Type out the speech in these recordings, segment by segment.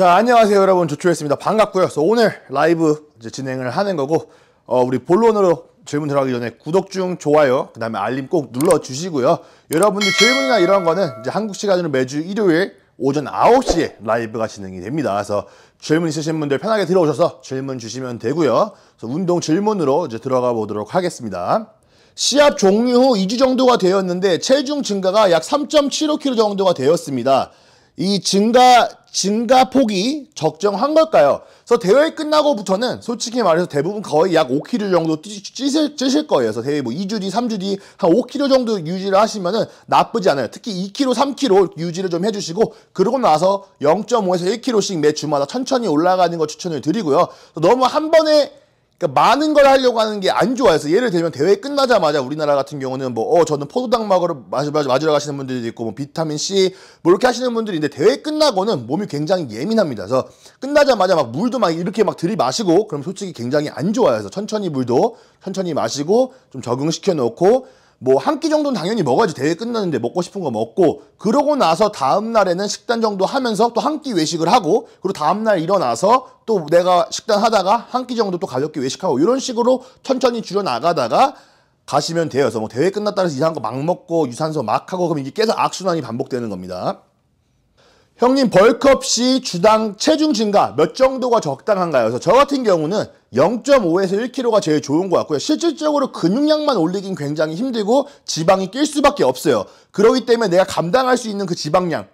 자 안녕하세요 여러분 조초했습니다 반갑고요 그래서 오늘 라이브 진행을 하는 거고 어, 우리 본론으로 질문 들어가기 전에 구독 중 좋아요 그 다음에 알림 꼭 눌러주시고요 여러분들 질문이나 이런 거는 이제 한국 시간으로 매주 일요일 오전 9시에 라이브가 진행이 됩니다 그래서 질문 있으신 분들 편하게 들어오셔서 질문 주시면 되고요 그래서 운동 질문으로 이제 들어가 보도록 하겠습니다 시합 종료 후 2주 정도가 되었는데 체중 증가가 약 3.75kg 정도가 되었습니다 이 증가 증가 폭이 적정한 걸까요? 그래서 대회 끝나고부터는 솔직히 말해서 대부분 거의 약 5kg 정도 찌, 실 찌실 거예요. 그래서 대회 뭐 2주 뒤, 3주 뒤 한 5kg 정도 유지를 하시면은 나쁘지 않아요. 특히 2kg, 3kg 유지를 좀 해주시고 그러고 나서 0.5에서 1kg씩 매주마다 천천히 올라가는 걸 추천을 드리고요. 너무 한 번에 그러니까 많은 걸 하려고 하는 게 안 좋아요. 서 예를 들면 대회 끝나자마자 우리나라 같은 경우는 뭐, 어, 저는 포도당 막으러 마시러, 마시러 가시는 분들도 있고, 뭐, 비타민 C, 뭐, 이렇게 하시는 분들이 있는데, 대회 끝나고는 몸이 굉장히 예민합니다. 그래서 끝나자마자 막 물도 막 이렇게 막 들이마시고, 그럼 솔직히 굉장히 안좋아해서 천천히 물도 천천히 마시고, 좀 적응시켜 놓고, 뭐한끼 정도는 당연히 먹어야지 대회 끝나는데 먹고 싶은 거 먹고 그러고 나서 다음 날에는 식단 정도 하면서 또 한 끼 외식을 하고 그리고 다음 날 일어나서 또 내가 식단 하다가 한 끼 정도 또 가볍게 외식하고 이런 식으로 천천히 줄여 나가다가 가시면 되어서뭐 대회 끝났다 해서 이상한 거 막 먹고 유산소 막 하고 그럼 이게 계속 악순환이 반복되는 겁니다. 형님 벌크업 시 주당 체중 증가 몇 정도가 적당한가요? 그래서 저 같은 경우는 0.5에서 1kg가 제일 좋은 것 같고요. 실질적으로 근육량만 올리긴 굉장히 힘들고 지방이 낄 수밖에 없어요. 그러기 때문에 내가 감당할 수 있는 그 지방량을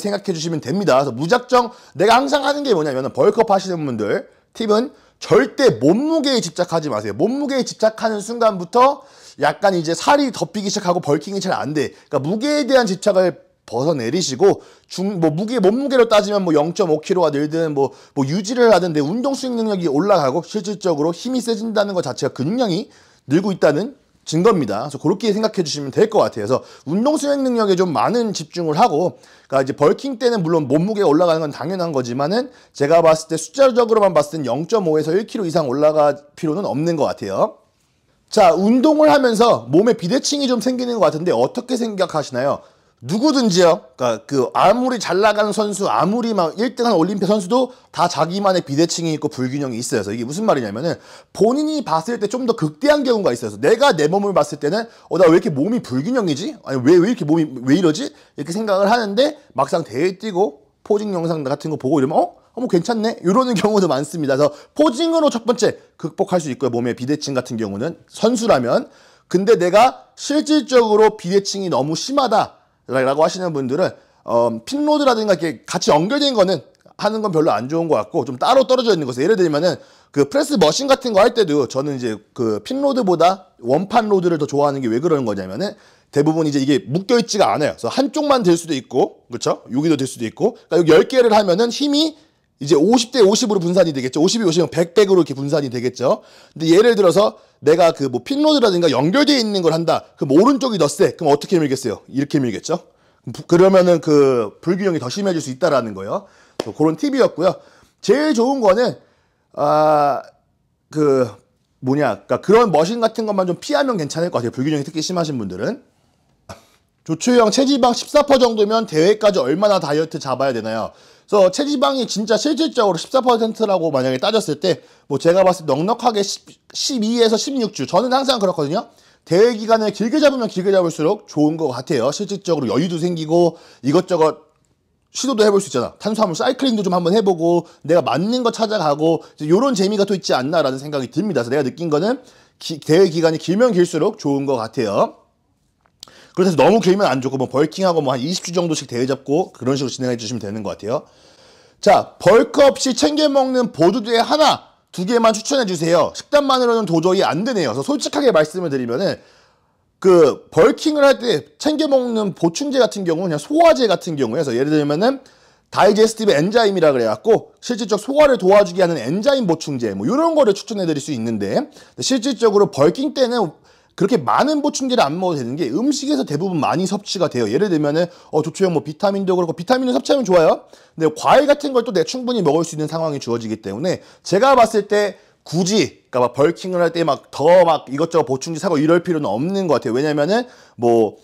생각해 주시면 됩니다. 그래서 무작정 내가 항상 하는 게 뭐냐면 벌크업 하시는 분들 팁은 절대 몸무게에 집착하지 마세요. 몸무게에 집착하는 순간부터 약간 이제 살이 덮이기 시작하고 벌킹이 잘 안 돼. 그러니까 무게에 대한 집착을 벗어내리시고 중 뭐 무게 몸무게로 따지면 뭐 0.5kg가 늘든 뭐뭐 뭐 유지를 하든 내 운동 수행 능력이 올라가고 실질적으로 힘이 세진다는 것 자체가 근육량이 늘고 있다는 증거입니다. 그래서 그렇게 생각해 주시면 될 것 같아요. 그래서 운동 수행 능력에 좀 많은 집중을 하고, 그러니까 이제 벌킹 때는 물론 몸무게가 올라가는 건 당연한 거지만은 제가 봤을 때 숫자적으로만 봤을 땐 0.5에서 1kg 이상 올라갈 필요는 없는 것 같아요. 자, 운동을 하면서 몸에 비대칭이 좀 생기는 것 같은데 어떻게 생각하시나요? 누구든지요. 그러니까 그 아무리 잘 나가는 선수, 아무리 막 1등한 올림픽 선수도 다 자기만의 비대칭이 있고 불균형이 있어요. 그래서 이게 무슨 말이냐면은 본인이 봤을 때 좀 더 극대한 경우가 있어서 내가 내 몸을 봤을 때는 어 나 왜 이렇게 몸이 불균형이지? 아니 왜 왜 이렇게 몸이 왜 이러지? 이렇게 생각을 하는데 막상 대회 뛰고 포징 영상 같은 거 보고 이러면 어? 어머 괜찮네 이러는 경우도 많습니다 그래서 포징으로 첫 번째 극복할 수 있고요 몸의 비대칭 같은 경우는 선수라면 근데 내가 실질적으로 비대칭이 너무 심하다 라고 하시는 분들은 어, 핀로드라든가 이렇게 같이 연결된 거는 하는 건 별로 안 좋은 것 같고 좀 따로 떨어져 있는 것을 예를 들면은 그 프레스 머신 같은 거 할 때도 저는 이제 그 핀로드보다 원판 로드를 더 좋아하는 게 왜 그러는 거냐면은 대부분 이제 이게 묶여 있지가 않아요. 그래서 한쪽만 될 수도 있고 그렇죠? 여기도 될 수도 있고 그러니까 여기 10개를 하면은 힘이 이제 50대 50으로 분산이 되겠죠. 50이 50이면 100백으로 이렇게 분산이 되겠죠. 근데 예를 들어서 내가 그 뭐 핀로드라든가 연결되어 있는 걸 한다. 그럼 오른쪽이 더 세. 그럼 어떻게 밀겠어요? 이렇게 밀겠죠? 그러면은 그 불균형이 더 심해질 수 있다라는 거예요. 그런 팁이었고요. 제일 좋은 거는 아 그 뭐냐, 그러니까 그런 머신 같은 것만 좀 피하면 괜찮을 것 같아요. 불균형이 특히 심하신 분들은. 조추형 체지방 14% 정도면 대회까지 얼마나 다이어트 잡아야 되나요? 그래서 체지방이 진짜 실질적으로 14%라고 만약에 따졌을 때 뭐 제가 봤을 때 넉넉하게 10, 12에서 16주 저는 항상 그렇거든요. 대회 기간을 길게 잡으면 길게 잡을수록 좋은 것 같아요. 실질적으로 여유도 생기고 이것저것 시도도 해볼 수 있잖아. 탄수화물 사이클링도 좀 한번 해보고 내가 맞는 거 찾아가고 이런 재미가 또 있지 않나라는 생각이 듭니다. 그래서 내가 느낀 거는 기, 대회 기간이 길면 길수록 좋은 것 같아요. 그래서 너무 길면 안 좋고 뭐 벌킹하고 뭐 한 20주 정도씩 대회 잡고 그런 식으로 진행해 주시면 되는 것 같아요. 자, 벌크 없이 챙겨 먹는 보드대 하나, 두 개만 추천해 주세요. 식단만으로는 도저히 안 되네요. 그래서 솔직하게 말씀을 드리면은 그 벌킹을 할 때 챙겨 먹는 보충제 같은 경우는 그냥 소화제 같은 경우에서 예를 들면은 다이제스티브 엔자임이라 그래갖고 실질적 소화를 도와주게 하는 엔자임 보충제 뭐 이런 거를 추천해 드릴 수 있는데 실질적으로 벌킹 때는 그렇게 많은 보충제를 안 먹어도 되는 게 음식에서 대부분 많이 섭취가 돼요. 예를 들면은 어 조초형 뭐 비타민도 그렇고 비타민을 섭취하면 좋아요. 근데 과일 같은 걸 또 내 충분히 먹을 수 있는 상황이 주어지기 때문에 제가 봤을 때 굳이 그러니까 막 벌킹을 할 때 막 더 막 이것저것 보충제 사고 이럴 필요는 없는 것 같아요. 왜냐면은 뭐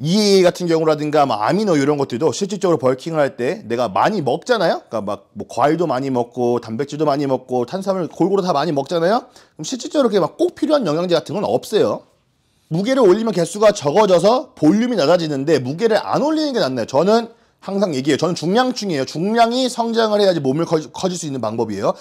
EAA 같은 경우라든가 막 뭐 아미노 이런 것들도 실질적으로 벌킹을 할 때 내가 많이 먹잖아요. 그러니까 막뭐 과일도 많이 먹고 단백질도 많이 먹고 탄수화물 골고루 다 많이 먹잖아요. 그럼 실질적으로 이게막 꼭 필요한 영양제 같은 건 없어요. 무게를 올리면 개수가 적어져서 볼륨이 낮아지는데 무게를 안 올리는 게낫네요 저는 항상 얘기해요. 저는 중량충이에요. 중량이 성장을 해야지 몸을 커질 수 있는 방법이에요.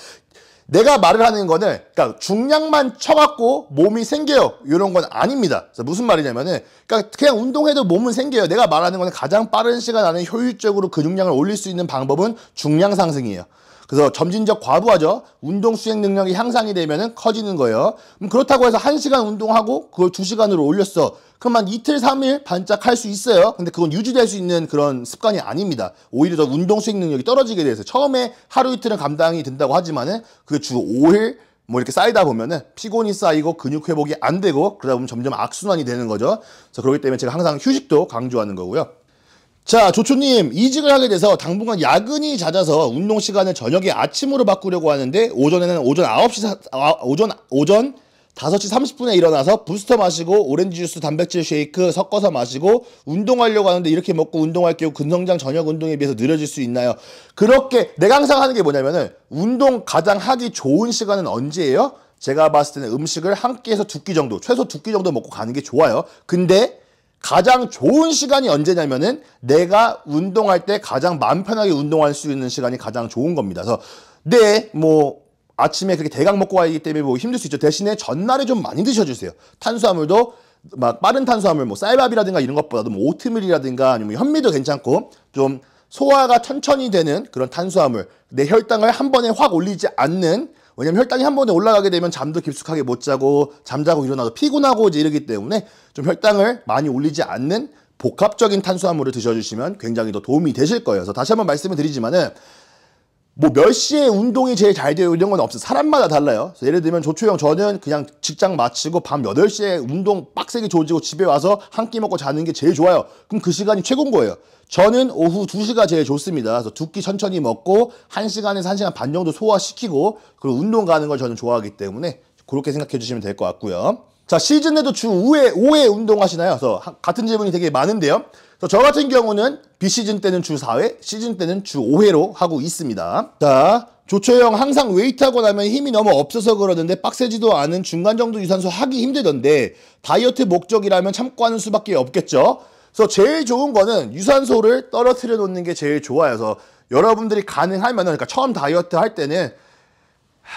내가 말을 하는 거는 그러니까 중량만 쳐갖고 몸이 생겨요 이런 건 아닙니다 그래서 무슨 말이냐면은 그러니까 그냥 운동해도 몸은 생겨요 내가 말하는 거는 가장 빠른 시간 안에 효율적으로 근육량을 그 올릴 수 있는 방법은 중량 상승이에요 그래서 점진적 과부하죠. 운동 수행 능력이 향상이 되면은 커지는 거예요. 음, 그렇다고 해서 한시간 운동하고 그걸 두시간으로 올렸어. 그러면 이틀, 삼일 반짝할 수 있어요. 근데 그건 유지될 수 있는 그런 습관이 아닙니다. 오히려 더 운동 수행 능력이 떨어지게 돼서 처음에 하루 이틀은 감당이 된다고 하지만은 그게 주 5일 뭐 이렇게 쌓이다 보면은 피곤이 쌓이고 근육 회복이 안 되고 그러다 보면 점점 악순환이 되는 거죠. 그래서 그렇기 때문에 제가 항상 휴식도 강조하는 거고요. 자 조초님 이직을 하게 돼서 당분간 야근이 잦아서 운동 시간을 저녁에 아침으로 바꾸려고 하는데 오전에는 오전 9시 사, 아, 오전 오전 5시 30분에 일어나서 부스터 마시고 오렌지 주스 단백질 쉐이크 섞어서 마시고 운동하려고 하는데 이렇게 먹고 운동할 경우 근성장 저녁 운동에 비해서 느려질 수 있나요? 그렇게 내가 항상 하는 게 뭐냐면은 운동 가장 하기 좋은 시간은 언제예요? 제가 봤을 때는 음식을 한 끼에서 두 끼 정도 최소 두 끼 정도 먹고 가는 게 좋아요. 근데 가장 좋은 시간이 언제냐면은 내가 운동할 때 가장 마음 편하게 운동할 수 있는 시간이 가장 좋은 겁니다. 그래서 내뭐 네, 아침에 그렇게 대강 먹고 가기 때문에 뭐 힘들 수 있죠. 대신에 전날에 좀 많이 드셔주세요. 탄수화물도 막 빠른 탄수화물 뭐 쌀밥이라든가 이런 것보다도 뭐 오트밀이라든가 아니면 뭐 현미도 괜찮고 좀 소화가 천천히 되는 그런 탄수화물 내 혈당을 한 번에 확 올리지 않는 왜냐면 혈당이 한 번에 올라가게 되면 잠도 깊숙하게 못 자고 잠자고 일어나도 피곤하고 이러기 때문에 좀 혈당을 많이 올리지 않는 복합적인 탄수화물을 드셔주시면 굉장히 더 도움이 되실 거예요. 그래서 다시 한번 말씀을 드리지만은 뭐몇 시에 운동이 제일 잘 돼요 이런 건 없어요. 사람마다 달라요. 예를 들면 조초영 저는 그냥 직장 마치고 밤 8시에 운동 빡세게 조지고 집에 와서 한 끼 먹고 자는 게 제일 좋아요. 그럼 그 시간이 최고인 거예요. 저는 오후 2시가 제일 좋습니다. 그래서 두 끼 천천히 먹고 1시간에서 1시간 반 정도 소화시키고 그리고 운동 가는 걸 저는 좋아하기 때문에 그렇게 생각해 주시면 될 것 같고요. 자, 시즌에도 주 5회, 5회 운동하시나요? 그래서 같은 질문이 되게 많은데요. 저 같은 경우는 비시즌 때는 주 4회, 시즌 때는 주 5회로 하고 있습니다. 자, 조초영 항상 웨이트하고 나면 힘이 너무 없어서 그러는데 빡세지도 않은 중간 정도 유산소 하기 힘들던데 다이어트 목적이라면 참고 하는 수밖에 없겠죠. 그래서 제일 좋은 거는 유산소를 떨어뜨려 놓는 게 제일 좋아요. 그래서 여러분들이 가능하면 그러니까 처음 다이어트 할 때는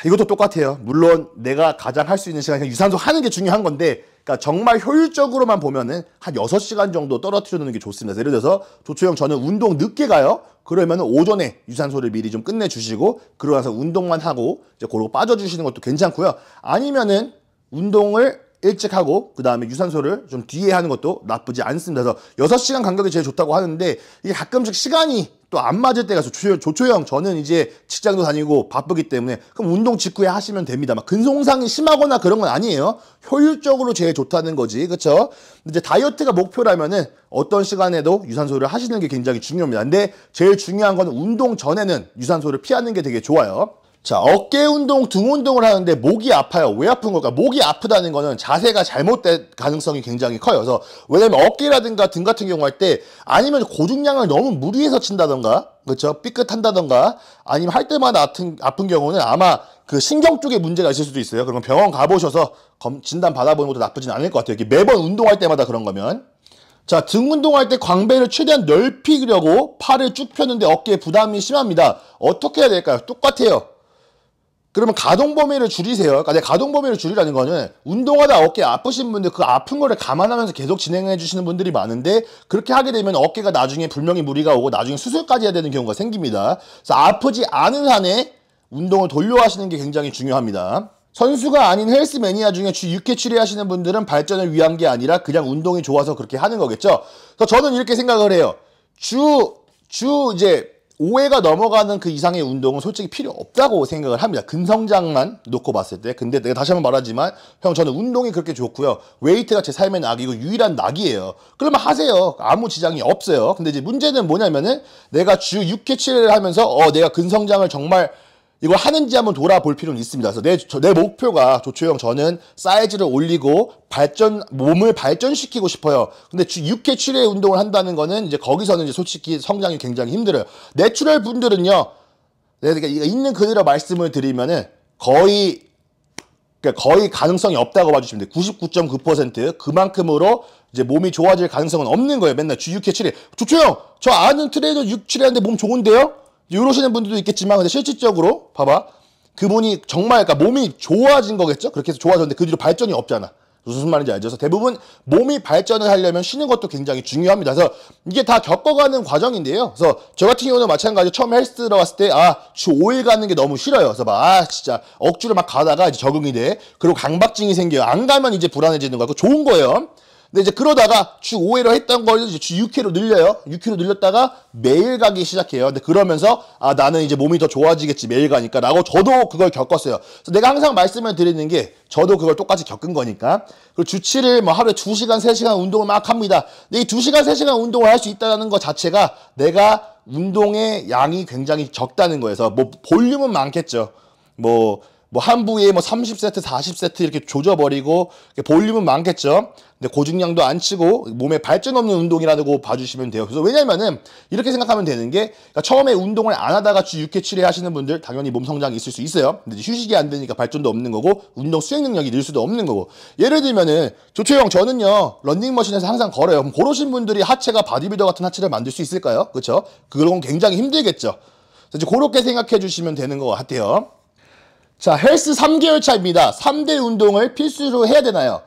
이것도 똑같아요. 물론 내가 가장 할 수 있는 시간 그냥 유산소 하는 게 중요한 건데 그러니까 정말 효율적으로만 보면은 한 6시간 정도 떨어뜨려 놓는 게 좋습니다. 예를 들어서 조초형 저는 운동 늦게 가요. 그러면 오전에 유산소를 미리 좀 끝내 주시고 그러고 나서 운동만 하고 이제 고로 빠져 주시는 것도 괜찮고요. 아니면은 운동을 일찍 하고 그 다음에 유산소를 좀 뒤에 하는 것도 나쁘지 않습니다. 그래서 6시간 간격이 제일 좋다고 하는데 이게 가끔씩 시간이 또안 맞을 때가 조초, 조초형 저는 이제 직장도 다니고 바쁘기 때문에 그럼 운동 직후에 하시면 됩니다. 막 근손상이 심하거나 그런 건 아니에요. 효율적으로 제일 좋다는 거지. 그렇죠? 이제 다이어트가 목표라면은 어떤 시간에도 유산소를 하시는 게 굉장히 중요합니다. 근데 제일 중요한 건 운동 전에는 유산소를 피하는 게 되게 좋아요. 자, 어깨 운동, 등 운동을 하는데 목이 아파요. 왜 아픈 걸까? 목이 아프다는 거는 자세가 잘못될 가능성이 굉장히 커요. 그래서 왜냐면 어깨라든가 등 같은 경우 할 때 아니면 고중량을 너무 무리해서 친다던가, 그렇죠? 삐끗한다던가, 아니면 할 때마다 아픈, 아픈 경우는 아마 그 신경 쪽에 문제가 있을 수도 있어요. 그러면 병원 가보셔서 검, 진단 받아보는 것도 나쁘진 않을 것 같아요. 이게 매번 운동할 때마다 그런 거면. 자, 등 운동할 때 광배를 최대한 넓히려고 팔을 쭉펴는데 어깨에 부담이 심합니다. 어떻게 해야 될까요? 똑같아요. 그러면 가동 범위를 줄이세요. 그러니까 가동 범위를 줄이라는 거는 운동하다 어깨 아프신 분들 그 아픈 거를 감안하면서 계속 진행해 주시는 분들이 많은데 그렇게 하게 되면 어깨가 나중에 분명히 무리가 오고 나중에 수술까지 해야 되는 경우가 생깁니다. 그래서 아프지 않은 한에 운동을 돌려 하시는 게 굉장히 중요합니다. 선수가 아닌 헬스 매니아 중에 주 6회 출리하시는 분들은 발전을 위한 게 아니라 그냥 운동이 좋아서 그렇게 하는 거겠죠. 그래서 저는 이렇게 생각을 해요. 주, 주 이제 5회가 넘어가는 그 이상의 운동은 솔직히 필요 없다고 생각을 합니다. 근성장만 놓고 봤을 때. 근데 내가 다시 한번 말하지만 형 저는 운동이 그렇게 좋고요. 웨이트가 제 삶의 낙이고 유일한 낙이에요. 그러면 하세요. 아무 지장이 없어요. 근데 이제 문제는 뭐냐면은 내가 주 6회 7회를 하면서 어 내가 근성장을 정말 이걸 하는지 한번 돌아볼 필요는 있습니다. 그래서 내, 저, 내 목표가 조초영 저는 사이즈를 올리고 발전 몸을 발전시키고 싶어요. 근데 주 6회 7회 운동을 한다는 거는 이제 거기서는 이제 솔직히 성장이 굉장히 힘들어요. 내추럴 분들은요. 내가 네, 그러니까 있는 그대로 말씀을 드리면은 거의 그러니까 거의 가능성이 없다고 봐주시면 돼요. 99.9% 그만큼으로 이제 몸이 좋아질 가능성은 없는 거예요. 맨날 주 6회 7회. 조초영 저 아는 트레이너 6, 7회 하는데 몸 좋은데요? 이러시는 분들도 있겠지만 근데 실질적으로 봐봐 그분이 정말 그니까 몸이 좋아진 거겠죠 그렇게 해서 좋아졌는데 그 뒤로 발전이 없잖아 무슨 말인지 알죠? 그래서 대부분 몸이 발전을 하려면 쉬는 것도 굉장히 중요합니다. 그래서 이게 다 겪어가는 과정인데요. 그래서 저 같은 경우는 마찬가지로 처음 헬스 들어왔을 때, 아, 주 5일 가는 게 너무 싫어요. 그래서 막, 아, 진짜 억지로 막 가다가 이제 적응이 돼. 그리고 강박증이 생겨요. 안 가면 이제 불안해지는 거고 좋은 거예요. 근데 이제 그러다가 주 5회로 했던 걸 이제 주 6회로 늘려요. 6회로 늘렸다가 매일 가기 시작해요. 근데 그러면서 아 나는 이제 몸이 더 좋아지겠지 매일 가니까 라고 저도 그걸 겪었어요. 그래서 내가 항상 말씀을 드리는 게 저도 그걸 똑같이 겪은 거니까. 그리고 주 7일 뭐 하루에 2시간, 3시간 운동을 막 합니다. 근데 이 2시간, 3시간 운동을 할 수 있다는 것 자체가 내가 운동의 양이 굉장히 적다는 거예요. 그래서 뭐 볼륨은 많겠죠. 뭐 뭐한 부위에 뭐 30세트, 뭐 40세트 이렇게 조져버리고 볼륨은 많겠죠. 근데 고중량도 안 치고 몸에 발전 없는 운동이라고 봐주시면 돼요. 그래서 왜냐면은 이렇게 생각하면 되는 게 그러니까 처음에 운동을 안 하다가 주 6회 7회 하시는 분들 당연히 몸 성장이 있을 수 있어요. 근데 휴식이 안 되니까 발전도 없는 거고 운동 수행 능력이 늘 수도 없는 거고 예를 들면은 조채영 저는요 런닝머신에서 항상 걸어요. 그럼 고르신 분들이 하체가 바디빌더 같은 하체를 만들 수 있을까요? 그렇죠? 그런 건 굉장히 힘들겠죠. 그래서 이제 그렇게 생각해 주시면 되는 것 같아요. 자, 헬스 3개월 차입니다. 3대 운동을 필수로 해야 되나요?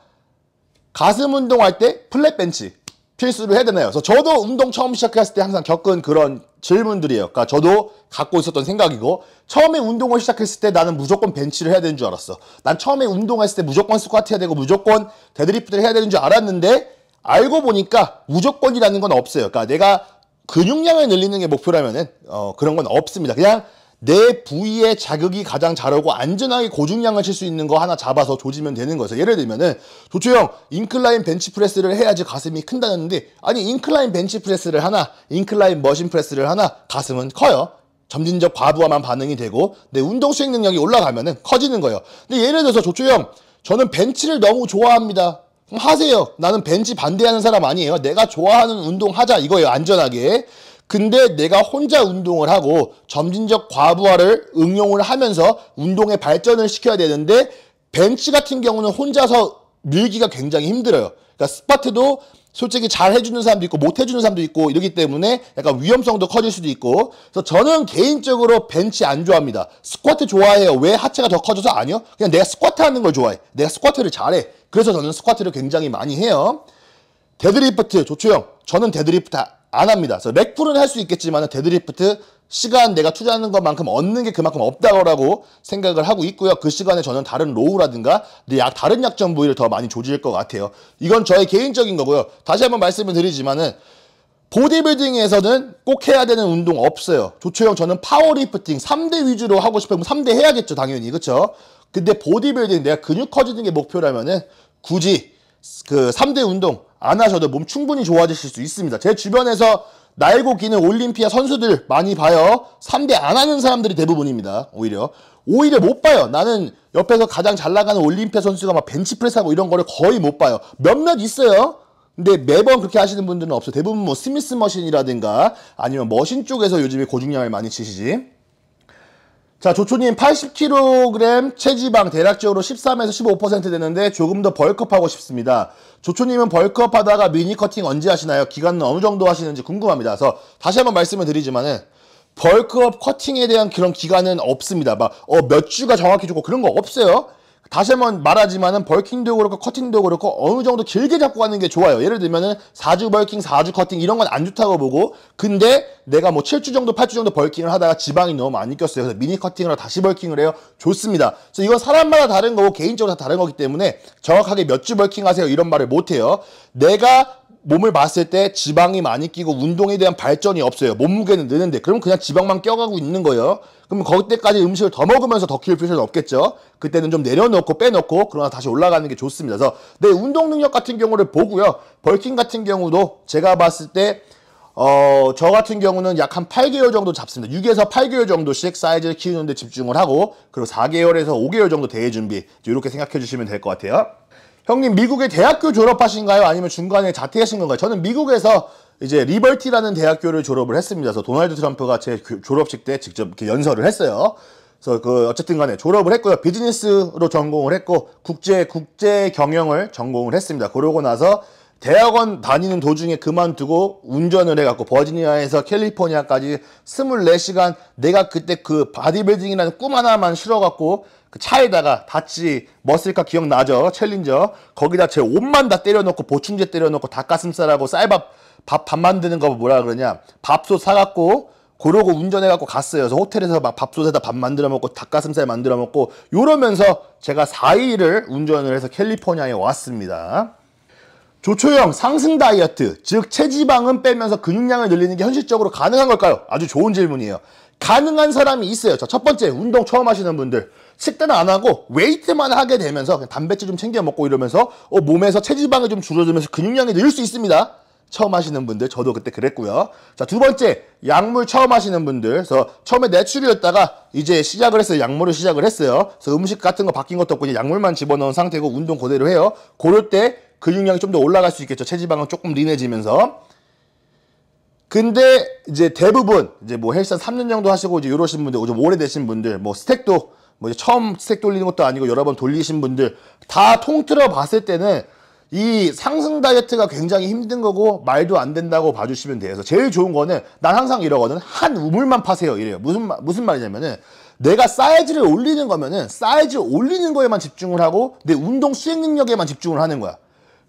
가슴 운동할 때 플랫 벤치 필수로 해야 되나요? 그래서 저도 운동 처음 시작했을 때 항상 겪은 그런 질문들이에요. 그러니까 저도 갖고 있었던 생각이고 처음에 운동을 시작했을 때 나는 무조건 벤치를 해야 되는 줄 알았어. 난 처음에 운동했을 때 무조건 스쿼트 해야 되고 무조건 데드리프트를 해야 되는 줄 알았는데 알고 보니까 무조건이라는 건 없어요. 그러니까 내가 근육량을 늘리는 게 목표라면은 어, 그런 건 없습니다. 그냥 내 부위에 자극이 가장 잘 오고 안전하게 고중량을 칠 수 있는 거 하나 잡아서 조지면 되는 거죠. 예를 들면은 조초형 인클라인 벤치프레스를 해야지 가슴이 큰다는데 아니 인클라인 벤치프레스를 하나 인클라인 머신프레스를 하나 가슴은 커요. 점진적 과부하만 반응이 되고 내 운동 수행 능력이 올라가면은 커지는 거예요. 근데 예를 들어서 조초형 저는 벤치를 너무 좋아합니다. 그럼 하세요. 나는 벤치 반대하는 사람 아니에요. 내가 좋아하는 운동 하자 이거예요. 안전하게. 근데 내가 혼자 운동을 하고 점진적 과부하를 응용을 하면서 운동의 발전을 시켜야 되는데 벤치 같은 경우는 혼자서 밀기가 굉장히 힘들어요. 그러니까 스파트도 솔직히 잘 해주는 사람도 있고 못 해주는 사람도 있고 이러기 때문에 약간 위험성도 커질 수도 있고 그래서 저는 개인적으로 벤치 안 좋아합니다 스쿼트 좋아해요 왜 하체가 더 커져서 아니요 그냥 내가 스쿼트 하는 걸 좋아해 내가 스쿼트를 잘해 그래서 저는 스쿼트를 굉장히 많이 해요 데드리프트 조초영 저는 데드리프트 안 합니다. 그래서 렉풀은 할 수 있겠지만 데드리프트 시간 내가 투자하는 것만큼 얻는 게 그만큼 없다고 생각을 하고 있고요. 그 시간에 저는 다른 로우라든가 약 네, 다른 약점 부위를 더 많이 조질 것 같아요. 이건 저의 개인적인 거고요. 다시 한번 말씀을 드리지만은 보디빌딩에서는 꼭 해야 되는 운동 없어요. 조초영 저는 파워리프팅 3대 위주로 하고 싶으면 3대 해야겠죠 당연히 그렇죠. 근데 보디빌딩 내가 근육 커지는 게 목표라면은 굳이 그 3대 운동 안 하셔도 몸 충분히 좋아지실 수 있습니다. 제 주변에서 날고 기는 올림피아 선수들 많이 봐요. 3대 안 하는 사람들이 대부분입니다. 오히려. 오히려 못 봐요. 나는 옆에서 가장 잘 나가는 올림피아 선수가 막 벤치프레스하고 이런 거를 거의 못 봐요. 몇몇 있어요. 근데 매번 그렇게 하시는 분들은 없어요. 대부분 뭐 스미스 머신이라든가 아니면 머신 쪽에서 요즘에 고중량을 많이 치시지. 자, 조초님 80kg 체지방 대략적으로 13에서 15% 되는데 조금 더 벌크업하고 싶습니다. 조초님은 벌크업 하다가 미니 커팅 언제 하시나요? 기간은 어느 정도 하시는지 궁금합니다. 그래서 다시 한번 말씀을 드리지만은 벌크업 커팅에 대한 그런 기간은 없습니다. 막, 어, 몇 주가 정확히 좋고 그런 거 없어요. 다시 한번 말하지만은 벌킹도 그렇고 커팅도 그렇고 어느 정도 길게 잡고 가는 게 좋아요. 예를 들면은 4주 벌킹, 4주 커팅 이런 건 안 좋다고 보고 근데 내가 뭐 7주 정도, 8주 정도 벌킹을 하다가 지방이 너무 많이 꼈어요. 그래서 미니 커팅으로 다시 벌킹을 해요. 좋습니다. 그래서 이건 사람마다 다른 거고 개인적으로 다 다른 거기 때문에 정확하게 몇 주 벌킹 하세요 이런 말을 못 해요. 내가 몸을 봤을 때 지방이 많이 끼고 운동에 대한 발전이 없어요. 몸무게는 느는데 그럼 그냥 지방만 껴가고 있는 거예요. 그럼 그때까지 음식을 더 먹으면서 더 키울 필요는 없겠죠. 그때는 좀 내려놓고 빼놓고 그러나 다시 올라가는 게 좋습니다. 그래서 내 네, 운동 능력 같은 경우를 보고요. 벌킹 같은 경우도 제가 봤을 때 어, 저 같은 경우는 약 한 8개월 정도 잡습니다. 6에서 8개월 정도씩 사이즈를 키우는데 집중을 하고, 그리고 4개월에서 5개월 정도 대회 준비. 이렇게 생각해 주시면 될 것 같아요. 형님 미국에 대학교 졸업하신가요? 아니면 중간에 자퇴하신 건가요? 저는 미국에서 이제 리버티라는 대학교를 졸업을 했습니다. 그래서 도널드 트럼프가 제 졸업식 때 직접 이렇게 연설을 했어요. 그래서 그 어쨌든 간에 졸업을 했고요. 비즈니스로 전공을 했고 국제 국제 경영을 전공을 했습니다. 그러고 나서 대학원 다니는 도중에 그만두고 운전을 해갖고 버지니아에서 캘리포니아까지 24시간 내가 그때 그 바디빌딩이라는 꿈 하나만 실어갖고 그 차에다가 다치 머슬카 기억나죠? 챌린저 거기다 제 옷만 다 때려놓고 보충제 때려놓고 닭가슴살하고 쌀밥 밥, 밥 만드는 거 뭐라 그러냐 밥솥 사갖고 그러고 운전해갖고 갔어요. 그래서 호텔에서 막 밥솥에다 밥 만들어 먹고 닭가슴살 만들어 먹고 이러면서 제가 4일을 운전을 해서 캘리포니아에 왔습니다. 조초형 상승 다이어트, 즉 체지방은 빼면서 근육량을 늘리는 게 현실적으로 가능한 걸까요? 아주 좋은 질문이에요. 가능한 사람이 있어요. 자, 첫 번째 운동 처음 하시는 분들. 식단을 안 하고 웨이트만 하게 되면서 단백질 좀 챙겨 먹고 이러면서 어, 몸에서 체지방이 좀 줄어들면서 근육량이 늘 수 있습니다. 처음 하시는 분들 저도 그때 그랬고요. 자 두 번째 약물 처음 하시는 분들 그래서 처음에 내추리였다가 이제 시작을 했어요. 약물을 시작을 했어요. 그래서 음식 같은 거 바뀐 것도 없고 이제 약물만 집어넣은 상태고 운동 그대로 해요. 그럴 때 근육량이 좀 더 올라갈 수 있겠죠. 체지방은 조금 린해지면서 근데 이제 대부분 이제 뭐 헬스 3년 정도 하시고 이제 이러신 분들 좀 오래되신 분들 뭐 스택도 뭐 처음 스택 돌리는 것도 아니고 여러 번 돌리신 분들 다 통틀어 봤을 때는 이 상승 다이어트가 굉장히 힘든 거고 말도 안 된다고 봐주시면 돼요. 그래서 제일 좋은 거는 난 항상 이러거든. 한 우물만 파세요. 이래요. 무슨 무슨 말이냐면은 내가 사이즈를 올리는 거면은 사이즈 올리는 거에만 집중을 하고 내 운동 수행 능력에만 집중을 하는 거야.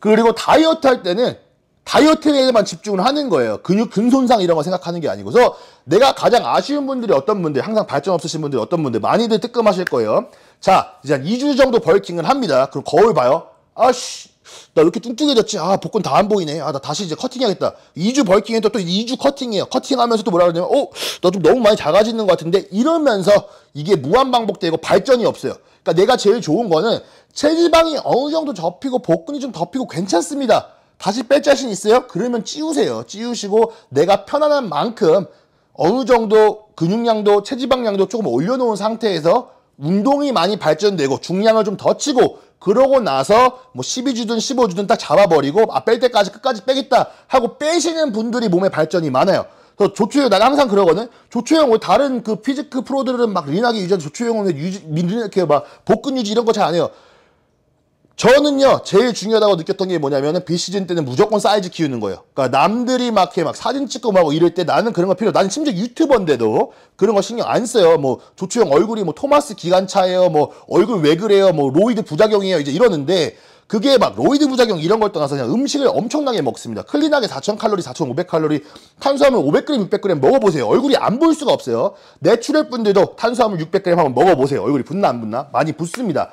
그리고 다이어트 할 때는 다이어트에만 집중을 하는 거예요. 근육 근손상 이런 거 생각하는 게 아니고서 내가 가장 아쉬운 분들이 어떤 분들, 항상 발전 없으신 분들이 어떤 분들 많이들 뜨끔하실 거예요. 자, 이제 한 2주 정도 벌킹을 합니다. 그럼 거울 봐요. 아씨, 나 이렇게 뚱뚱해졌지? 아, 복근 다 안 보이네. 아, 나 다시 이제 커팅해야겠다. 2주 벌킹해도 또 2주 커팅이에요 커팅하면서 또 뭐라 그러냐면, 어, 나 좀 너무 많이 작아지는 것 같은데? 이러면서 이게 무한방복되고 발전이 없어요. 그러니까 내가 제일 좋은 거는 체지방이 어느 정도 접히고 복근이 좀 덮이고 괜찮습니다. 다시 뺄 자신 있어요? 그러면 찌우세요. 찌우시고 내가 편안한 만큼 어느 정도 근육량도 체지방량도 조금 올려놓은 상태에서 운동이 많이 발전되고 중량을 좀 더 치고 그러고 나서 뭐 12주든 15주든 딱 잡아버리고 아뺄 때까지 끝까지 빼겠다 하고 빼시는 분들이 몸에 발전이 많아요. 그래서 조추형 난 항상 그러거든. 조초형 뭐 다른 그 피지크 프로들은 막 린하기 유전 조초형은 유지, 이렇게 막 복근 유지 이런 거 잘 안 해요. 저는요 제일 중요하다고 느꼈던 게 뭐냐면은 비시즌 때는 무조건 사이즈 키우는 거예요 그러니까 남들이 막 이렇게 막 사진 찍고 막 이럴 때 나는 그런 거 필요 나는 심지어 유튜버인데도 그런 거 신경 안 써요 뭐 조추형 얼굴이 뭐 토마스 기관차예요 뭐 얼굴 왜 그래요 뭐 로이드 부작용이에요 이제 이러는데 그게 막 로이드 부작용 이런 걸 떠나서 그냥 음식을 엄청나게 먹습니다. 클린하게 4,000칼로리, 4,500칼로리, 탄수화물 500g, 600g 먹어보세요. 얼굴이 안 보일 수가 없어요. 내추럴 분들도 탄수화물 600g 한번 먹어보세요. 얼굴이 붓나 안 붓나? 많이 붓습니다.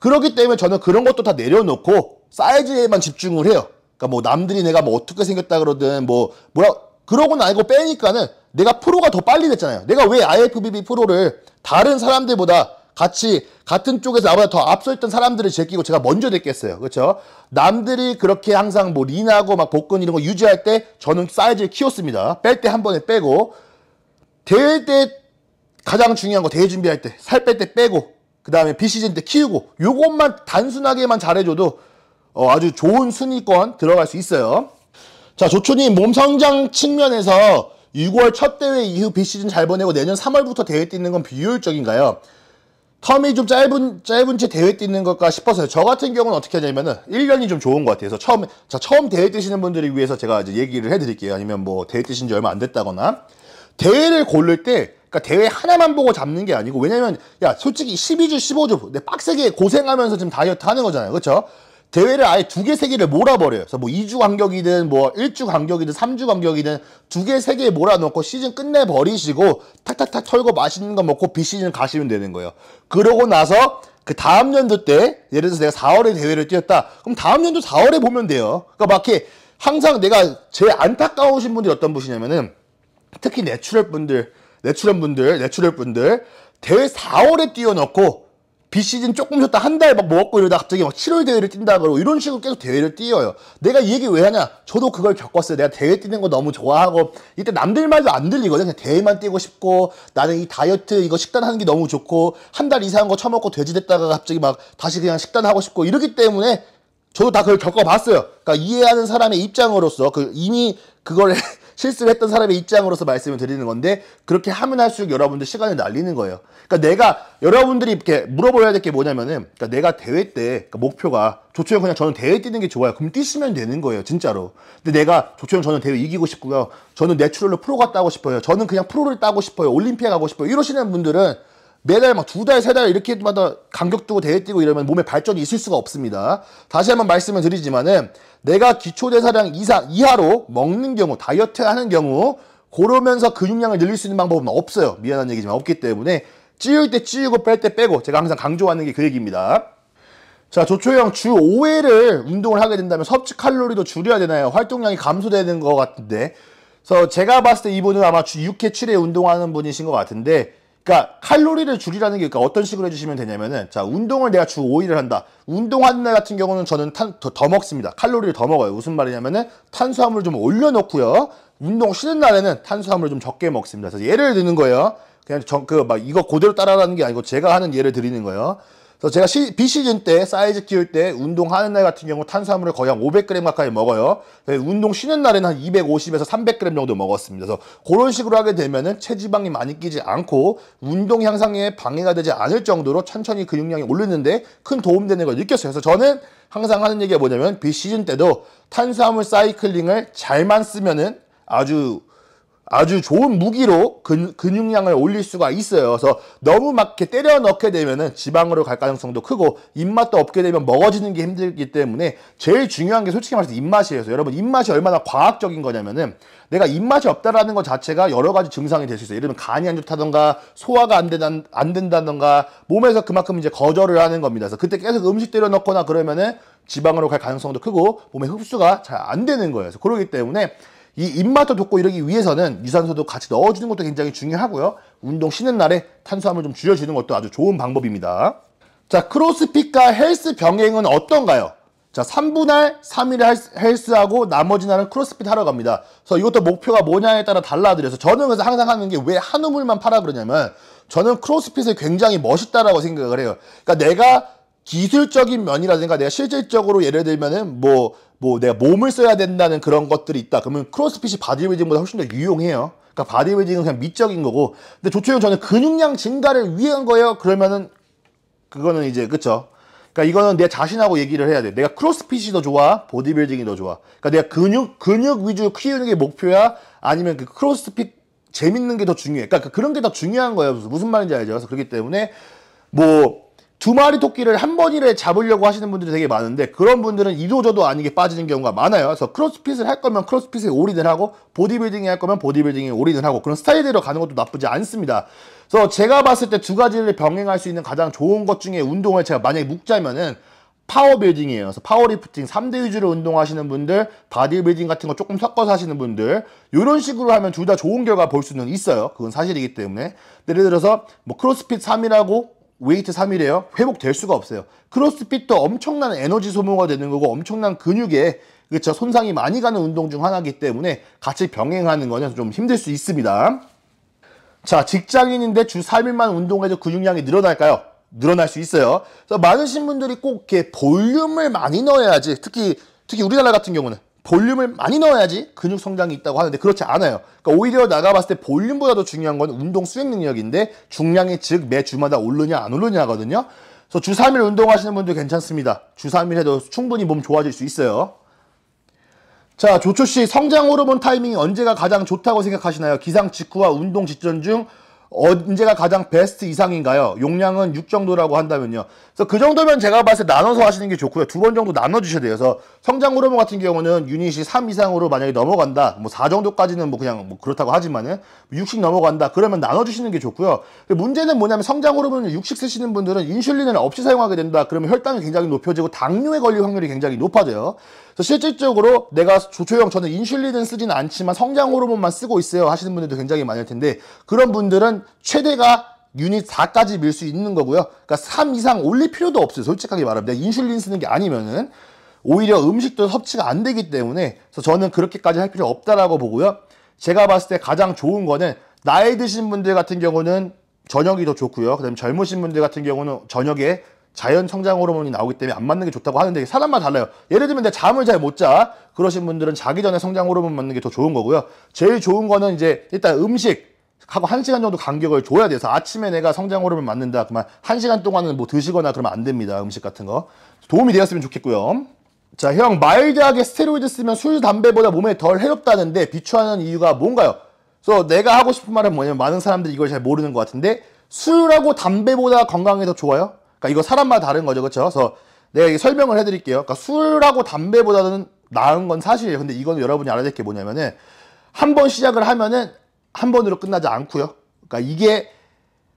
그렇기 때문에 저는 그런 것도 다 내려놓고 사이즈에만 집중을 해요. 그러니까 뭐 남들이 내가 뭐 어떻게 생겼다 그러든 뭐 뭐라 그러고는 아니고 빼니까는 내가 프로가 더 빨리 됐잖아요. 내가 왜 IFBB 프로를 다른 사람들보다 같이 같은 쪽에서 나보다 더 앞서 있던 사람들을 제끼고 제가 먼저 됐겠어요. 그렇죠? 남들이 그렇게 항상 뭐리나고막 복근 이런 거 유지할 때 저는 사이즈를 키웠습니다. 뺄 때 한 번에 빼고 될 때 가장 중요한 거 대회 준비할 때 살 뺄 때 빼고 그 다음에 비시즌 때 키우고 요것만 단순하게만 잘해줘도 어, 아주 좋은 순위권 들어갈 수 있어요. 자 조촌이 몸 성장 측면에서 6월 첫 대회 이후 비시즌 잘 보내고 내년 3월부터 대회 뛰는 건 비효율적인가요? 텀이 좀 짧은, 짧은 채 대회 뛰는 것과 싶어서요. 저 같은 경우는 어떻게 하냐면은 1년이 좀 좋은 것같아서 처음, 자, 처음 대회 뛰시는 분들을 위해서 제가 이제 얘기를 해드릴게요. 아니면 뭐 대회 뛰신 지 얼마 안 됐다거나. 대회를 고를 때 그러니까 대회 하나만 보고 잡는 게 아니고 왜냐면 야 솔직히 12주 15주 내 빡세게 고생하면서 지금 다이어트 하는 거잖아요 그렇죠? 대회를 아예 두 개, 세 개를 몰아버려요. 그래서 뭐 2주 간격이든 뭐 1주 간격이든 3주 간격이든 두 개, 세 개 몰아놓고 시즌 끝내버리시고 탁탁탁 털고 맛있는 거 먹고 비시즌 가시면 되는 거예요. 그러고 나서 그 다음 연도 때 예를 들어서 내가 4월에 대회를 뛰었다. 그럼 다음 연도 4월에 보면 돼요. 그러니까 막 이렇게 항상 내가 제일 안타까우신 분들이 어떤 분이냐면은 특히 내추럴 분들 내추럴 분들, 내추럴 분들 대회 4월에 뛰어넣고 비시즌 조금 쉬었다 한 달 막 먹었고 이러다 갑자기 막 7월 대회를 뛴다 그러고 이런 식으로 계속 대회를 뛰어요. 내가 이 얘기 왜 하냐? 저도 그걸 겪었어요. 내가 대회 뛰는 거 너무 좋아하고 이때 남들 말도 안 들리거든. 그냥 대회만 뛰고 싶고 나는 이 다이어트 이거 식단 하는 게 너무 좋고 한 달 이상한 거 처먹고 돼지 됐다가 갑자기 막 다시 그냥 식단 하고 싶고 이러기 때문에 저도 다 그걸 겪어봤어요. 그러니까 이해하는 사람의 입장으로서 그 이미 그걸 실수를 했던 사람의 입장으로서 말씀을 드리는 건데 그렇게 하면 할수록 여러분들 시간을 날리는 거예요. 그러니까 내가 여러분들이 이렇게 물어보야 될 게 뭐냐면은 그러니까 내가 대회 때 그러니까 목표가 조초형 그냥 저는 대회 뛰는 게 좋아요. 그럼 뛰시면 되는 거예요, 진짜로. 근데 내가 조초형 저는 대회 이기고 싶고요. 저는 내추럴로 프로가 따고 싶어요. 저는 그냥 프로를 따고 싶어요. 올림픽에 가고 싶어요. 이러시는 분들은 매달 막두 달, 세 달 이렇게 마다 간격 두고 대회 뛰고 이러면 몸에 발전이 있을 수가 없습니다. 다시 한 번 말씀을 드리지만은 내가 기초대사량 이상, 이하로 먹는 경우, 다이어트 하는 경우, 고르면서 근육량을 늘릴 수 있는 방법은 없어요. 미안한 얘기지만 없기 때문에 찌울 때 찌우고 뺄 때 빼고 제가 항상 강조하는 게 그 얘기입니다. 자, 조초형 주 5회를 운동을 하게 된다면 섭취 칼로리도 줄여야 되나요? 활동량이 감소되는 것 같은데. 그래서 제가 봤을 때 이분은 아마 주 6회, 7회 운동하는 분이신 것 같은데 그러니까 칼로리를 줄이라는 게 그러니까 어떤 식으로 해주시면 되냐면은 자 운동을 내가 주 5일을 한다 운동하는 날 같은 경우는 저는 탄, 더, 더 먹습니다 칼로리를 더 먹어요 무슨 말이냐면은 탄수화물 을좀 올려놓고요 운동 쉬는 날에는 탄수화물을 좀 적게 먹습니다 그래서 예를 드는 거예요 그냥 그막 이거 그대로 따라라는 게 아니고 제가 하는 예를 드리는 거예요 그래서 제가 시, 비시즌 때 사이즈 키울 때 운동하는 날 같은 경우 탄수화물을 거의 한 500g 가까이 먹어요. 네, 운동 쉬는 날에는 한 250에서 300g 정도 먹었습니다. 그래서 그런 식으로 하게 되면은 체지방이 많이 끼지 않고 운동 향상에 방해가 되지 않을 정도로 천천히 근육량이 오르는데 큰 도움되는 걸 느꼈어요. 그래서 저는 항상 하는 얘기가 뭐냐면 비시즌 때도 탄수화물 사이클링을 잘만 쓰면은 아주 아주 좋은 무기로 근, 근육량을 올릴 수가 있어요. 그래서 너무 막 이렇게 때려 넣게 되면은 지방으로 갈 가능성도 크고 입맛도 없게 되면 먹어지는 게 힘들기 때문에 제일 중요한 게 솔직히 말해서 입맛이에요. 그래서 여러분 입맛이 얼마나 과학적인 거냐면은 내가 입맛이 없다라는 것 자체가 여러 가지 증상이 될 수 있어요. 예를 들면 간이 안 좋다던가 소화가 안, 된다, 안 된다던가 몸에서 그만큼 이제 거절을 하는 겁니다. 그래서 그때 계속 음식 때려 넣거나 그러면은 지방으로 갈 가능성도 크고 몸에 흡수가 잘 안 되는 거예요. 그래서 그러기 때문에 이 입맛도 돋고 이러기 위해서는 유산소도 같이 넣어주는 것도 굉장히 중요하고요. 운동 쉬는 날에 탄수화물 좀 줄여주는 것도 아주 좋은 방법입니다. 자, 크로스핏과 헬스 병행은 어떤가요? 자, 3분할, 3일 헬스하고 나머지 날은 크로스핏 하러 갑니다. 그래서 이것도 목표가 뭐냐에 따라 달라들여서 저는 그래서 항상 하는 게 왜 한우물만 팔아 그러냐면 저는 크로스핏을 굉장히 멋있다라고 생각을 해요. 그러니까 내가 기술적인 면이라든가 내가 실질적으로 예를 들면은 뭐뭐 내가 몸을 써야 된다는 그런 것들이 있다. 그러면 크로스핏이 바디웨이징보다 훨씬 더 유용해요. 그러니까 바디웨이징은 그냥 미적인 거고. 근데 조초용 저는 근육량 증가를 위한 거예요. 그러면은 그거는 이제 그쵸? 그러니까 이거는 내 자신하고 얘기를 해야 돼. 내가 크로스핏이 더 좋아, 보디빌딩이 더 좋아. 그러니까 내가 근육 근육 위주 키우는 게 목표야, 아니면 그 크로스핏 재밌는 게 더 중요해. 그러니까 그, 그런 게 더 중요한 거예요. 무슨 말인지 알죠? 그래서 그렇기 때문에 뭐두 마리 토끼를 한 번이래 잡으려고 하시는 분들이 되게 많은데 그런 분들은 이도저도 아니게 빠지는 경우가 많아요. 그래서 크로스핏을 할 거면 크로스핏에 올인을 하고 보디빌딩에 할 거면 보디빌딩에 올인을 하고 그런 스타일대로 가는 것도 나쁘지 않습니다. 그래서 제가 봤을 때 두 가지를 병행할 수 있는 가장 좋은 것 중에 운동을 제가 만약에 묶자면은 파워빌딩이에요. 그래서 파워리프팅 3대 위주로 운동하시는 분들, 바디빌딩 같은 거 조금 섞어서 하시는 분들 이런 식으로 하면 둘 다 좋은 결과 볼 수는 있어요. 그건 사실이기 때문에 예를 들어서 뭐 크로스핏 3이라고 웨이트 3일에요. 회복될 수가 없어요. 크로스핏도 엄청난 에너지 소모가 되는 거고 엄청난 근육에 그렇죠 손상이 많이 가는 운동 중 하나이기 때문에 같이 병행하는 거는 좀 힘들 수 있습니다. 자, 직장인인데 주 3일만 운동해도 근육량이 늘어날까요? 늘어날 수 있어요. 그래서 많으신 분들이 꼭 이렇게 볼륨을 많이 넣어야지. 특히 특히 우리나라 같은 경우는 볼륨을 많이 넣어야지 근육 성장이 있다고 하는데 그렇지 않아요. 그러니까 오히려 나가 봤을 때 볼륨보다 도 중요한 건 운동 수행 능력인데 중량이 즉매 주마다 오르냐 안 오르냐거든요. 그래서 주 3일 운동하시는 분도 괜찮습니다. 주 3일 해도 충분히 몸 좋아질 수 있어요. 자, 조초 씨 성장 호르몬 타이밍이 언제가 가장 좋다고 생각하시나요? 기상 직후와 운동 직전 중 언제가 가장 베스트 이상인가요? 용량은 6 정도라고 한다면요. 그래서 그 정도면 제가 봤을 때 나눠서 하시는 게 좋고요. 두 번 정도 나눠 주셔야 돼요. 그래서 성장 호르몬 같은 경우는 유닛이 3 이상으로 만약에 넘어간다. 뭐 4 정도까지는 뭐 그냥 뭐 그렇다고 하지만은 60 뭐 넘어간다. 그러면 나눠 주시는 게 좋고요. 문제는 뭐냐면 성장 호르몬을 60 쓰시는 분들은 인슐린을 없이 사용하게 된다. 그러면 혈당이 굉장히 높여지고 당뇨에 걸릴 확률이 굉장히 높아져요. 실질적으로 내가 조초형 저는 인슐린은 쓰진 않지만 성장 호르몬만 쓰고 있어요 하시는 분들도 굉장히 많을 텐데 그런 분들은 최대가 유닛 4까지 밀 수 있는 거고요. 그러니까 3 이상 올릴 필요도 없어요. 솔직하게 말하면 인슐린 쓰는 게 아니면은 오히려 음식도 섭취가 안 되기 때문에 그래서 저는 그렇게까지 할 필요 없다라고 보고요. 제가 봤을 때 가장 좋은 거는 나이 드신 분들 같은 경우는 저녁이 더 좋고요. 그다음에 젊으신 분들 같은 경우는 저녁에 자연 성장 호르몬이 나오기 때문에 안 맞는 게 좋다고 하는데 사람마다 달라요. 예를 들면 내가 잠을 잘 못 자. 그러신 분들은 자기 전에 성장 호르몬 맞는 게 더 좋은 거고요. 제일 좋은 거는 이제 일단 음식 하고 한시간 정도 간격을 줘야 돼서 아침에 내가 성장 호르몬 맞는다. 그만 한시간 동안은 뭐 드시거나 그러면 안 됩니다. 음식 같은 거. 도움이 되었으면 좋겠고요. 자, 형 마일드하게 스테로이드 쓰면 술, 담배보다 몸에 덜 해롭다는데 비추하는 이유가 뭔가요? 그래서 내가 하고 싶은 말은 뭐냐면 많은 사람들이 이걸 잘 모르는 것 같은데 술하고 담배보다 건강에 더 좋아요? 그러니까 이거 사람마다 다른 거죠. 그렇죠? 그래서 내가 설명을 해드릴게요. 그러니까 술하고 담배보다는 나은 건 사실이에요. 근데 이건 여러분이 알아야 될 게 뭐냐면은 한 번 시작을 하면은 한 번으로 끝나지 않고요. 그러니까 이게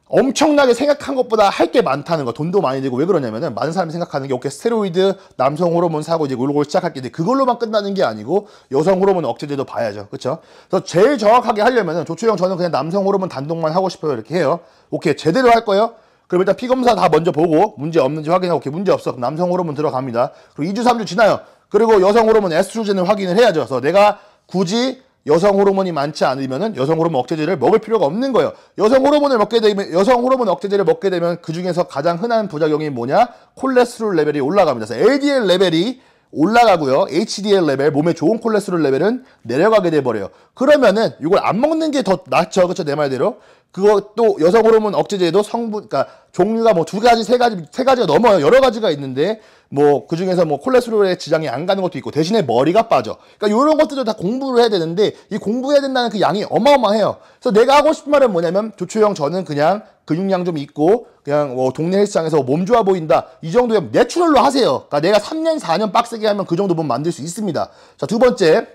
엄청나게 생각한 것보다 할 게 많다는 거 돈도 많이 들고 왜 그러냐면은 많은 사람이 생각하는 게 오케이 스테로이드 남성 호르몬 사고 이제 이걸 시작할 게 이제 그걸로만 끝나는 게 아니고 여성 호르몬 억제제도 봐야죠 그렇죠 그래서 제일 정확하게 하려면은 조초영 저는 그냥 남성 호르몬 단독만 하고 싶어요 이렇게 해요 오케이 제대로 할 거예요 그럼 일단 피검사 다 먼저 보고 문제 없는지 확인하고 오케이 문제 없어. 남성 호르몬 들어갑니다. 그리고 2주 3주 지나요. 그리고 여성 호르몬 에스트로겐을 확인을 해야죠. 그래서 내가 굳이 여성 호르몬이 많지 않으면 여성 호르몬 억제제를 먹을 필요가 없는 거예요. 여성 호르몬을 먹게 되면 여성 호르몬 억제제를 먹게 되면 그 중에서 가장 흔한 부작용이 뭐냐? 콜레스테롤 레벨이 올라갑니다. 그래서 LDL 레벨이 올라가고요. HDL 레벨, 몸에 좋은 콜레스테롤 레벨은 내려가게 돼 버려요. 그러면은 이걸 안 먹는 게 더 낫죠. 그렇죠? 내 말대로. 그것도 여성 호르몬 억제제도 성분, 그러니까 종류가 뭐 두 가지, 세 가지, 세 가지가 넘어요. 여러 가지가 있는데 뭐그 중에서 뭐 콜레스테롤에 지장이 안 가는 것도 있고 대신에 머리가 빠져. 그러니까 이런 것들도 다 공부를 해야 되는데 이 공부해야 된다는 그 양이 어마어마해요. 그래서 내가 하고 싶은 말은 뭐냐면 조초형 저는 그냥 근육량 좀 있고 그냥 뭐 동네 헬스장에서 몸 좋아 보인다 이 정도면 내추럴로 하세요. 그러니까 내가 3년 4년 빡세게 하면 그 정도 면 만들 수 있습니다. 자 두 번째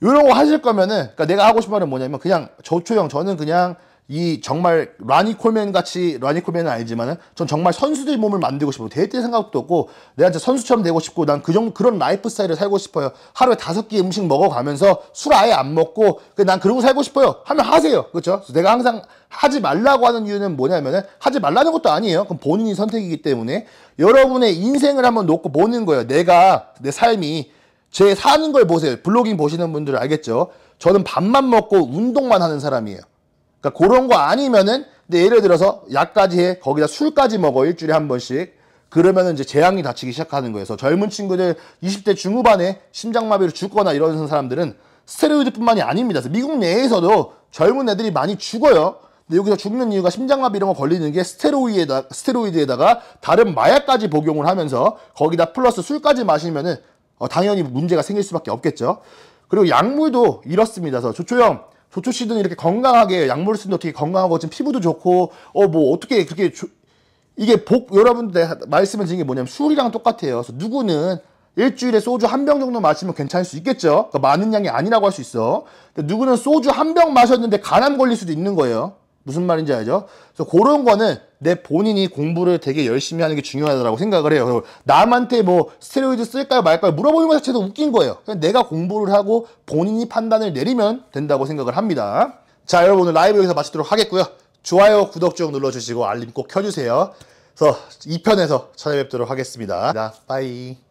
이런 거 하실 거면은 그러니까 내가 하고 싶은 말은 뭐냐면 그냥 조초형 저는 그냥 이 정말 라니 콜맨 같이 라니 콜맨은 아니지만은 전 정말 선수들 몸을 만들고 싶어 대회 때 생각도 없고 내가 이제 선수처럼 되고 싶고 난 그 정도 그런 라이프 스타일을 살고 싶어요 하루에 다섯 개 음식 먹어가면서 술 아예 안 먹고 그 난 그러고 살고 싶어요 하면 하세요 그렇죠 내가 항상 하지 말라고 하는 이유는 뭐냐면은 하지 말라는 것도 아니에요 그럼 본인이 선택이기 때문에 여러분의 인생을 한번 놓고 보는 거예요 내가 내 삶이 제 사는 걸 보세요 블로깅 보시는 분들은 알겠죠 저는 밥만 먹고 운동만 하는 사람이에요 그러니까 그런 거 아니면은 근데 예를 들어서 약까지 해 거기다 술까지 먹어 일주일에 한 번씩 그러면은 이제 재앙이 닥치기 시작하는 거예요. 그래서 젊은 친구들 20대 중후반에 심장마비로 죽거나 이러는 사람들은 스테로이드뿐만이 아닙니다. 미국 내에서도 젊은 애들이 많이 죽어요. 근데 여기서 죽는 이유가 심장마비 이런 거 걸리는 게 스테로이드에다, 스테로이드에다가 다른 마약까지 복용을 하면서 거기다 플러스 술까지 마시면은 어, 당연히 문제가 생길 수밖에 없겠죠. 그리고 약물도 이렇습니다. 그래서 조초영 조초 씨는 이렇게 건강하게 약물을 쓰는데 어떻게 건강하고 지금 피부도 좋고 어 뭐 어떻게 그렇게 조, 이게 복 여러분들 말씀을 드린 게 뭐냐면 술이랑 똑같아요. 그래서 누구는 일주일에 소주 한 병 정도 마시면 괜찮을 수 있겠죠. 그러니까 많은 양이 아니라고 할 수 있어. 근데 누구는 소주 한 병 마셨는데 간암 걸릴 수도 있는 거예요. 무슨 말인지 알죠? 그래서 그런 거는 내 본인이 공부를 되게 열심히 하는 게 중요하다고 생각을 해요. 남한테 뭐 스테로이드 쓸까요 말까요 물어보는 것 자체도 웃긴 거예요. 그냥 내가 공부를 하고 본인이 판단을 내리면 된다고 생각을 합니다. 자 여러분 오늘 라이브 여기서 마치도록 하겠고요. 좋아요, 구독 좀 눌러주시고 알림 꼭 켜주세요. 그래서 2편에서 찾아뵙도록 하겠습니다. 자, 빠이.